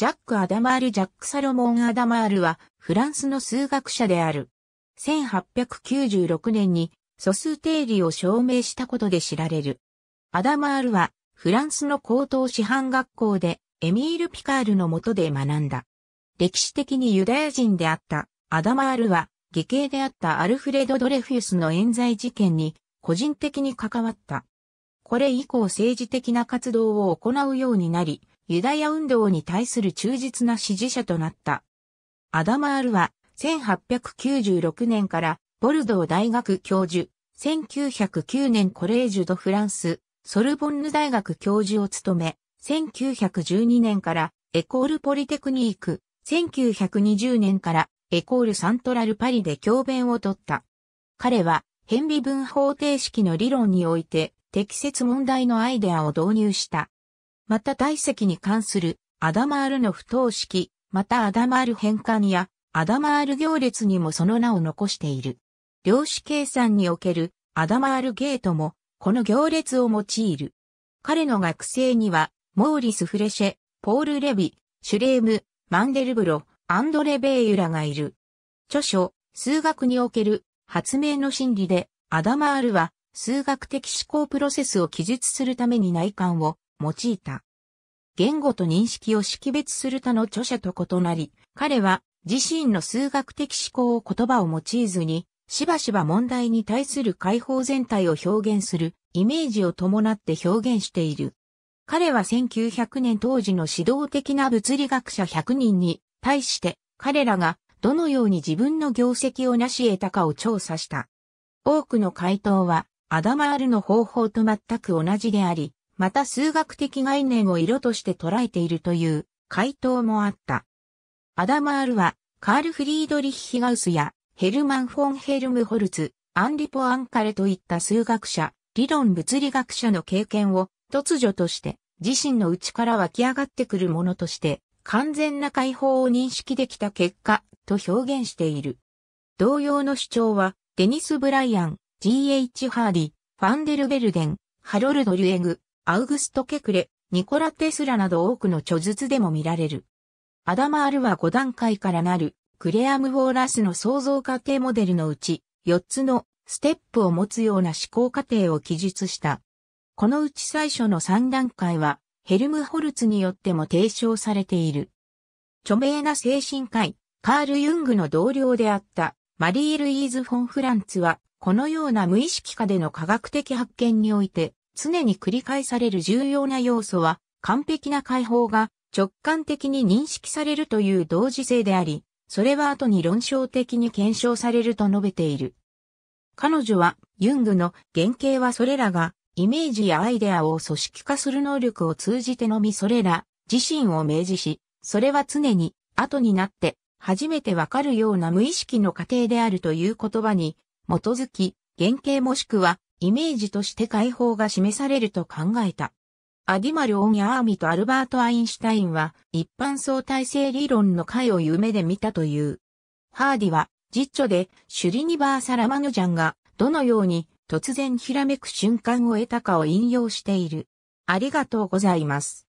ジャック・アダマール・ジャック・サロモン・アダマールは、フランスの数学者である。1896年に素数定理を証明したことで知られる。アダマールは、フランスの高等師範学校で、エミール・ピカールの下で学んだ。歴史的にユダヤ人であったアダマールは、義兄であったアルフレド・ドレフィウスの冤罪事件に、個人的に関わった。これ以降政治的な活動を行うようになり、ユダヤ運動に対する忠実な支持者となった。アダマールは1896年からボルドー大学教授、1909年コレージュ・ド・フランス、ソルボンヌ大学教授を務め、1912年からエコール・ポリテクニーク、1920年からエコール・サントラル・パリで教鞭を取った。彼は変微分方程式の理論において適切問題のアイデアを導入した。また体積に関するアダマールの不等式、またアダマール変換やアダマール行列にもその名を残している。量子計算におけるアダマールゲートもこの行列を用いる。彼の学生にはモーリス・フレシェ、ポール・レビ、シュレーム、マンデルブロ、アンドレ・ベイユラがいる。著書、数学における発明の真理でアダマールは数学的思考プロセスを記述するために内観を用いた。言語と認識を識別する他の著者と異なり、彼は自身の数学的思考を言葉を用いずに、しばしば問題に対する解放全体を表現するイメージを伴って表現している。彼は1900年当時の指導的な物理学者100人に対して彼らがどのように自分の業績を成し得たかを調査した。多くの回答はアダマールの方法と全く同じであり、また数学的概念を色として捉えているという回答もあった。アダマールは、カール・フリードリッヒ・ガウスや、ヘルマン・フォン・ヘルムホルツ、アンリポ・アンカレといった数学者、理論物理学者の経験を突如として自身の内から湧き上がってくるものとして完全な解放を認識できた結果と表現している。同様の主張はデニス・ブライアン、G.H. ハーディ、ファンデルベルデン、ハロルド・リュエグ、アウグスト・ケクレ、ニコラ・テスラなど多くの著述でも見られる。アダマールは5段階からなるクレアム・ウォーラスの創造過程モデルのうち4つのステップを持つような思考過程を記述した。このうち最初の3段階はヘルムホルツによっても提唱されている。著名な精神科医、カール・ユングの同僚であったマリー・ルイーズ・フォン・フランツはこのような無意識下での科学的発見において常に繰り返される重要な要素は、完璧な解放が直感的に認識されるという同時性であり、それは後に論証的に検証されると述べている。彼女は、ユングの原型はそれらが、イメージやアイデアを組織化する能力を通じてのみそれら自身を明示し、それは常に後になって初めてわかるような無意識の過程であるという言葉に基づき、原型もしくはイメージとして解放が示されると考えた。アディマリョン・ヤーミとアルバート・アインシュタインは一般相対性理論の解を夢で見たという。ハーディは実著でシュリニバーサ・ラマヌジャンがどのように突然ひらめく瞬間を得たかを引用している。ありがとうございます。